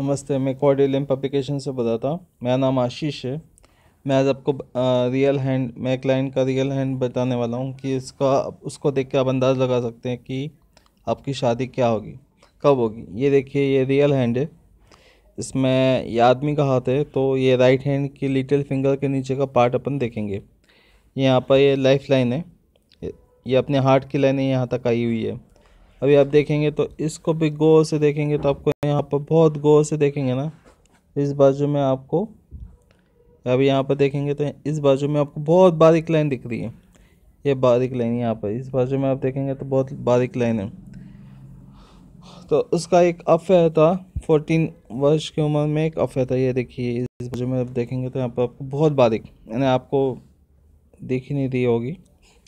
नमस्ते मैं cordial M publication से बताता हूँ मेरा नाम आशीष है मैं आज आपको रियल हैंड मैं क्लाइंट का रियल हैंड बताने वाला हूँ कि इसका उसको देख के आप अंदाज़ लगा सकते हैं कि आपकी शादी क्या होगी कब होगी ये देखिए ये रियल हैंड है इसमें ये आदमी का हाथ है तो ये राइट हैंड की लिटिल फिंगर के नीचे का पार्ट अपन देखेंगे यहाँ पर ये लाइफ लाइन है ये अपने हार्ट की लाइन यहाँ तक आई हुई है अभी आप देखेंगे तो इसको भी गौर से देखेंगे तो आपको यहाँ पर बहुत गौर से देखेंगे ना इस बाजू में आपको अभी यहाँ पर देखेंगे तो इस बाजू में आपको बहुत बारीक लाइन दिख रही है ये बारीक लाइन यहाँ पर इस बाजू में आप देखेंगे तो बहुत बारीक लाइन है तो उसका एक अफे था फोर्टीन वर्ष की उम्र में एक अफे था ये देखिए इस बाजू में आप देखेंगे तो यहाँ पर आपको बहुत बारीक यानी आपको दिख नहीं रही होगी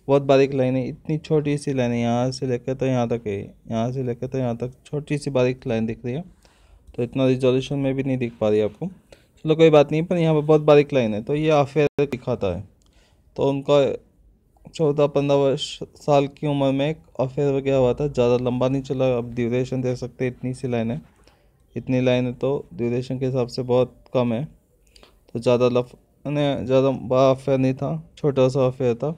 बहुत बारीक लाइन है इतनी छोटी सी लाइन है यहाँ से लेकर तो यहाँ तक है यहाँ से लेकर तो यहाँ तक छोटी सी बारीक लाइन दिख रही है तो इतना रिजोल्यूशन में भी नहीं दिख पा रही आपको चलो कोई बात नहीं पर यहाँ पर बहुत बारीक लाइन है तो ये अफेयर दिखाता है तो उनका चौदह पंद्रह वर्ष साल की उम्र में एक अफेयर वगैरह हुआ था ज़्यादा लंबा नहीं चला अब ड्यूरेशन देख सकते इतनी सी लाइन है इतनी लाइन है तो ड्यूरेशन के हिसाब से बहुत कम है तो ज़्यादा लफ ज़्यादा बड़ा अफेयर नहीं था छोटा सा अफेयर था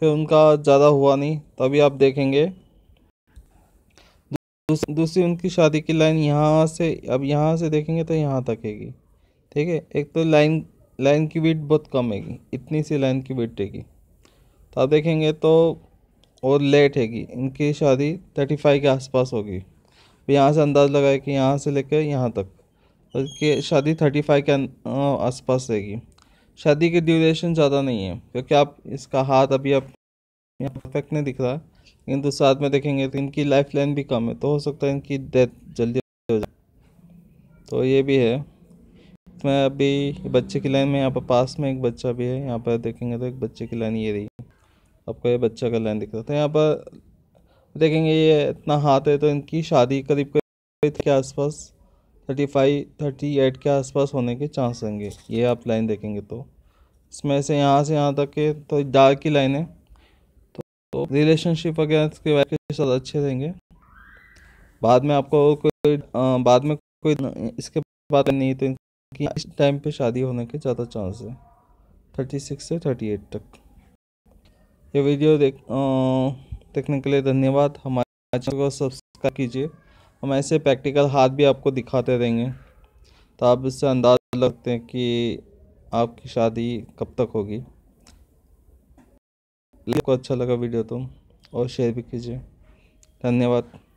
फिर उनका ज़्यादा हुआ नहीं तभी आप देखेंगे दूसरी उनकी शादी की लाइन यहाँ से अब यहाँ से देखेंगे तो यहाँ तक हैगी ठीक है एक तो लाइन लाइन की वेट बहुत कम हैगी इतनी सी लाइन की वेट हैगी तो आप देखेंगे तो और लेट हैगी इनकी शादी थर्टी फाइव के आसपास होगी यहाँ से अंदाज़ लगाए कि यहाँ से लेकर यहाँ तक उनकी शादी थर्टी फाइव के अं, अं, आसपास रहेगी शादी की ड्यूरेशन ज़्यादा नहीं है क्योंकि आप इसका हाथ अभी आप यहाँ परफेक्ट नहीं दिख रहा है लेकिन तो साथ में देखेंगे तो इनकी लाइफ लाइन भी कम है तो हो सकता है इनकी डेथ जल्दी हो जाए तो ये भी है मैं अभी बच्चे की लाइन में यहाँ पर पास में एक बच्चा भी है यहाँ पर देखेंगे तो एक बच्चे की लाइन ये रही है आपको ये बच्चा का लाइन दिख रहा था तो यहाँ पर देखेंगे ये इतना हाथ है तो इनकी शादी करीब करीब के आसपास थर्टी फाइव थर्टी एट के आसपास होने के चांस होंगे ये आप लाइन देखेंगे तो इसमें से यहाँ से यहाँ तक के तो डार्क की लाइन है तो रिलेशनशिप वगैरह इसके वाइफ के साथ अच्छे रहेंगे बाद में आपको कोई आ, बाद में कोई इसके बाद नहीं तो इस टाइम पे शादी होने के ज़्यादा चांस है थर्टी सिक्स से थर्टी एट तक ये वीडियो देख आ, देखने के लिए धन्यवाद हमारे चैनल को सब्सक्राइब कीजिए हम ऐसे प्रैक्टिकल हाथ भी आपको दिखाते रहेंगे तो आप इससे अंदाज लगते हैं कि आपकी शादी कब तक होगी आपको अच्छा लगा वीडियो तो और शेयर भी कीजिए धन्यवाद